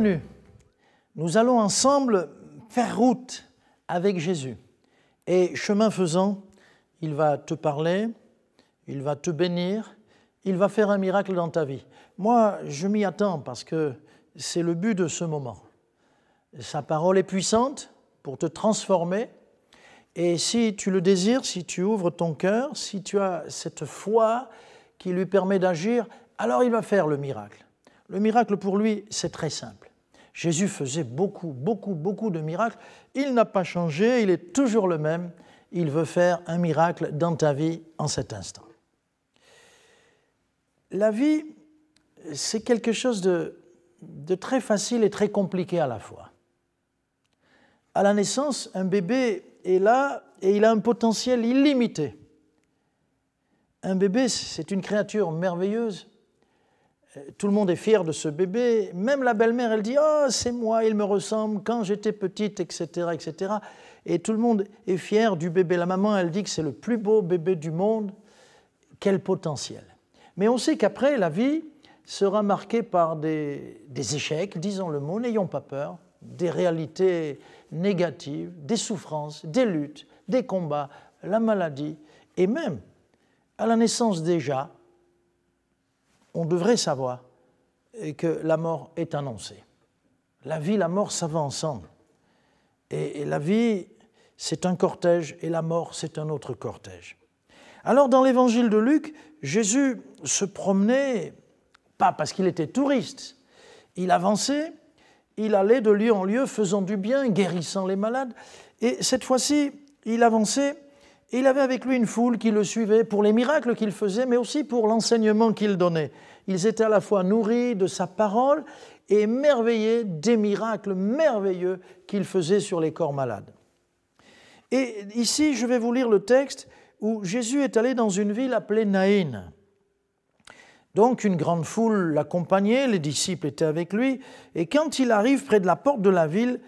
bienvenue. Nous allons ensemble faire route avec Jésus. Et chemin faisant, il va te parler, il va te bénir, il va faire un miracle dans ta vie. Moi, je m'y attends parce que c'est le but de ce moment. Sa parole est puissante pour te transformer. Et si tu le désires, si tu ouvres ton cœur, si tu as cette foi qui lui permet d'agir, alors il va faire le miracle. Le miracle pour lui, c'est très simple. Jésus faisait beaucoup, beaucoup, beaucoup de miracles. Il n'a pas changé, il est toujours le même. Il veut faire un miracle dans ta vie en cet instant. La vie, c'est quelque chose de, très facile et très compliqué à la fois. À la naissance, un bébé est là et il a un potentiel illimité. Un bébé, c'est une créature merveilleuse euh, tout le monde est fier de ce bébé. Même la belle-mère, elle dit Oh, c'est moi, il me ressemble, quand j'étais petite, etc., etc. Et tout le monde est fier du bébé. La maman, elle dit que c'est le plus beau bébé du monde. Quel potentiel Mais on sait qu'après, la vie sera marquée par des, des échecs, disons le mot, n'ayons pas peur, des réalités négatives, des souffrances, des luttes, des combats, la maladie, et même à la naissance déjà, on devrait savoir que la mort est annoncée. La vie, la mort, ça va ensemble. Et, et la vie, c'est un cortège, et la mort, c'est un autre cortège. Alors dans l'évangile de Luc, Jésus se promenait, pas parce qu'il était touriste, il avançait, il allait de lieu en lieu, faisant du bien, guérissant les malades, et cette fois-ci, il avançait et il avait avec lui une foule qui le suivait pour les miracles qu'il faisait, mais aussi pour l'enseignement qu'il donnait. Ils étaient à la fois nourris de sa parole et émerveillés des miracles merveilleux qu'il faisait sur les corps malades. Et ici, je vais vous lire le texte où Jésus est allé dans une ville appelée Naïn. Donc une grande foule l'accompagnait, les disciples étaient avec lui, et quand il arrive près de la porte de la ville,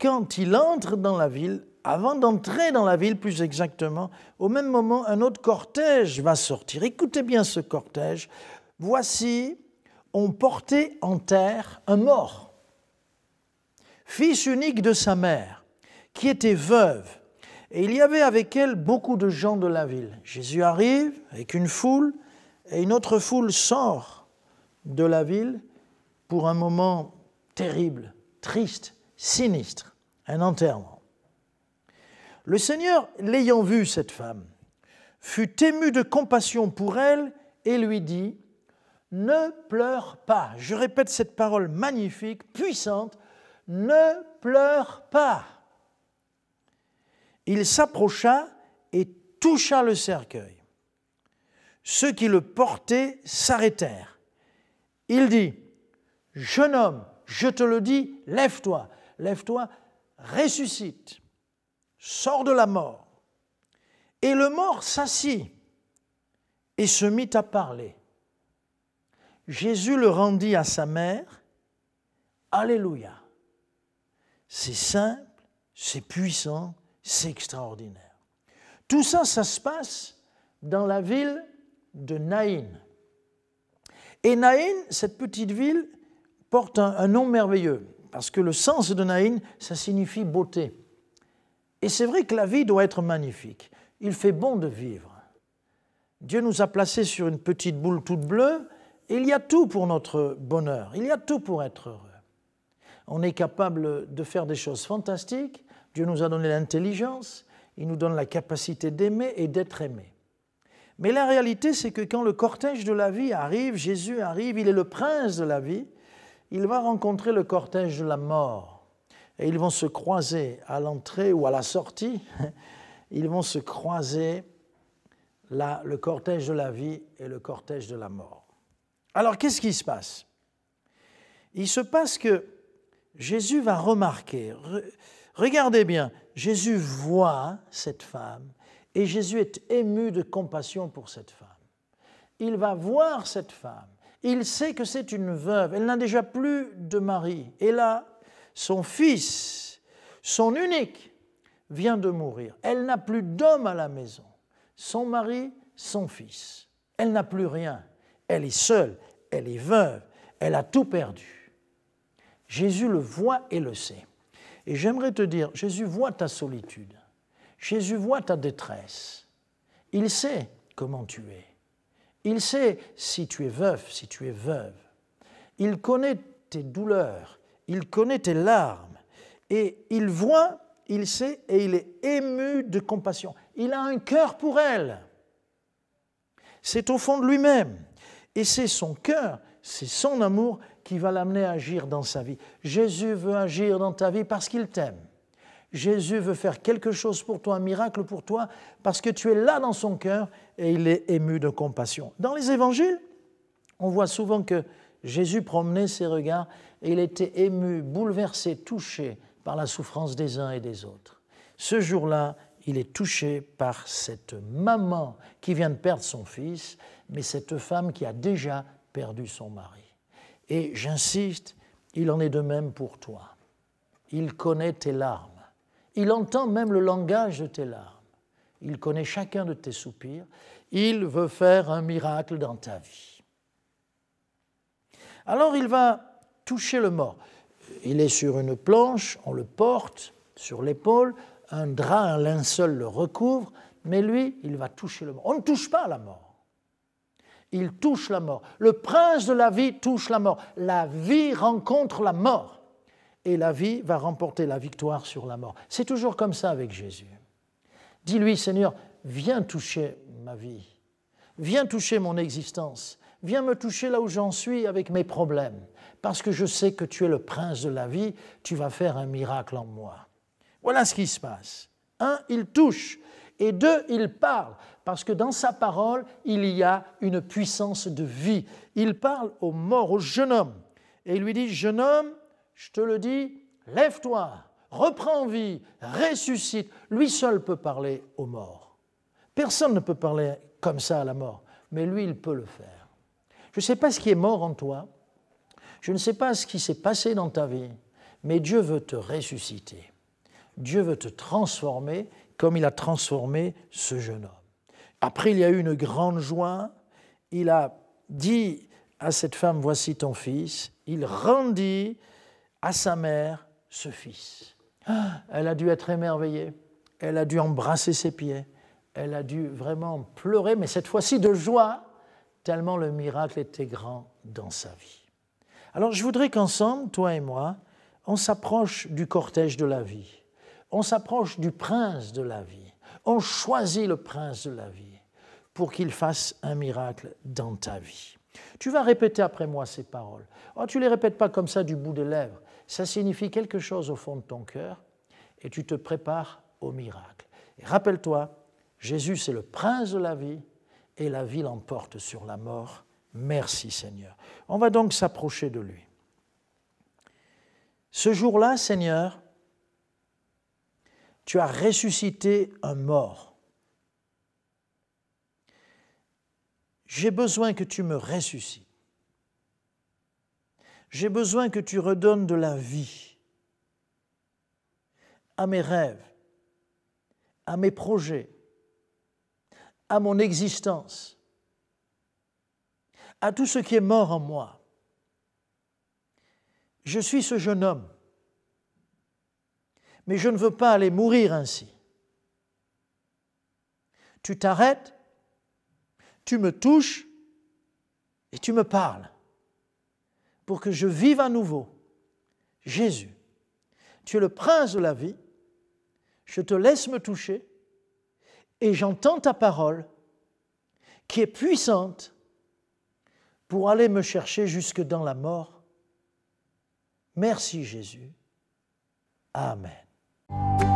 quand il entre dans la ville, avant d'entrer dans la ville plus exactement, au même moment, un autre cortège va sortir. Écoutez bien ce cortège. Voici, on portait en terre un mort, fils unique de sa mère, qui était veuve. Et il y avait avec elle beaucoup de gens de la ville. Jésus arrive avec une foule, et une autre foule sort de la ville pour un moment terrible, triste, sinistre, un enterrement. Le Seigneur, l'ayant vue, cette femme, fut ému de compassion pour elle et lui dit, ne pleure pas. Je répète cette parole magnifique, puissante, ne pleure pas. Il s'approcha et toucha le cercueil. Ceux qui le portaient s'arrêtèrent. Il dit, Jeune homme, je te le dis, lève-toi, lève-toi, ressuscite sort de la mort. Et le mort s'assit et se mit à parler. Jésus le rendit à sa mère. Alléluia. C'est simple, c'est puissant, c'est extraordinaire. Tout ça, ça se passe dans la ville de Naïn. Et Naïn, cette petite ville, porte un, un nom merveilleux, parce que le sens de Naïn, ça signifie beauté. Et c'est vrai que la vie doit être magnifique. Il fait bon de vivre. Dieu nous a placés sur une petite boule toute bleue et il y a tout pour notre bonheur, il y a tout pour être heureux. On est capable de faire des choses fantastiques, Dieu nous a donné l'intelligence, il nous donne la capacité d'aimer et d'être aimé. Mais la réalité, c'est que quand le cortège de la vie arrive, Jésus arrive, il est le prince de la vie, il va rencontrer le cortège de la mort et ils vont se croiser à l'entrée ou à la sortie, ils vont se croiser la, le cortège de la vie et le cortège de la mort. Alors qu'est-ce qui se passe Il se passe que Jésus va remarquer, regardez bien, Jésus voit cette femme et Jésus est ému de compassion pour cette femme. Il va voir cette femme, il sait que c'est une veuve, elle n'a déjà plus de mari, et là, son fils, son unique, vient de mourir. Elle n'a plus d'homme à la maison. Son mari, son fils. Elle n'a plus rien. Elle est seule, elle est veuve, elle a tout perdu. Jésus le voit et le sait. Et j'aimerais te dire, Jésus voit ta solitude. Jésus voit ta détresse. Il sait comment tu es. Il sait si tu es veuf, si tu es veuve. Il connaît tes douleurs il connaît tes larmes, et il voit, il sait, et il est ému de compassion. Il a un cœur pour elle. C'est au fond de lui-même. Et c'est son cœur, c'est son amour qui va l'amener à agir dans sa vie. Jésus veut agir dans ta vie parce qu'il t'aime. Jésus veut faire quelque chose pour toi, un miracle pour toi, parce que tu es là dans son cœur et il est ému de compassion. Dans les évangiles, on voit souvent que Jésus promenait ses regards et il était ému, bouleversé, touché par la souffrance des uns et des autres. Ce jour-là, il est touché par cette maman qui vient de perdre son fils, mais cette femme qui a déjà perdu son mari. Et j'insiste, il en est de même pour toi. Il connaît tes larmes. Il entend même le langage de tes larmes. Il connaît chacun de tes soupirs. Il veut faire un miracle dans ta vie. Alors il va toucher le mort. Il est sur une planche, on le porte sur l'épaule, un drap, un linceul le recouvre, mais lui, il va toucher le mort. On ne touche pas la mort. Il touche la mort. Le prince de la vie touche la mort. La vie rencontre la mort. Et la vie va remporter la victoire sur la mort. C'est toujours comme ça avec Jésus. Dis-lui, Seigneur, viens toucher ma vie. Viens toucher mon existence viens me toucher là où j'en suis avec mes problèmes, parce que je sais que tu es le prince de la vie, tu vas faire un miracle en moi. Voilà ce qui se passe. Un, il touche, et deux, il parle, parce que dans sa parole, il y a une puissance de vie. Il parle aux morts, au jeune homme, et il lui dit, jeune homme, je te le dis, lève-toi, reprends vie, ressuscite. Lui seul peut parler aux morts. Personne ne peut parler comme ça à la mort, mais lui, il peut le faire. Je ne sais pas ce qui est mort en toi. Je ne sais pas ce qui s'est passé dans ta vie. Mais Dieu veut te ressusciter. Dieu veut te transformer comme il a transformé ce jeune homme. Après, il y a eu une grande joie. Il a dit à cette femme, voici ton fils. Il rendit à sa mère ce fils. Ah, elle a dû être émerveillée. Elle a dû embrasser ses pieds. Elle a dû vraiment pleurer, mais cette fois-ci de joie, tellement le miracle était grand dans sa vie. Alors je voudrais qu'ensemble, toi et moi, on s'approche du cortège de la vie, on s'approche du prince de la vie, on choisit le prince de la vie pour qu'il fasse un miracle dans ta vie. Tu vas répéter après moi ces paroles. Oh, tu ne les répètes pas comme ça du bout des lèvres. Ça signifie quelque chose au fond de ton cœur et tu te prépares au miracle. rappelle-toi, Jésus, c'est le prince de la vie, et la vie l'emporte sur la mort. Merci Seigneur. On va donc s'approcher de lui. Ce jour-là, Seigneur, tu as ressuscité un mort. J'ai besoin que tu me ressuscites. J'ai besoin que tu redonnes de la vie à mes rêves, à mes projets, à mon existence, à tout ce qui est mort en moi. Je suis ce jeune homme, mais je ne veux pas aller mourir ainsi. Tu t'arrêtes, tu me touches et tu me parles pour que je vive à nouveau. Jésus, tu es le prince de la vie, je te laisse me toucher et j'entends ta parole qui est puissante pour aller me chercher jusque dans la mort. Merci Jésus. Amen.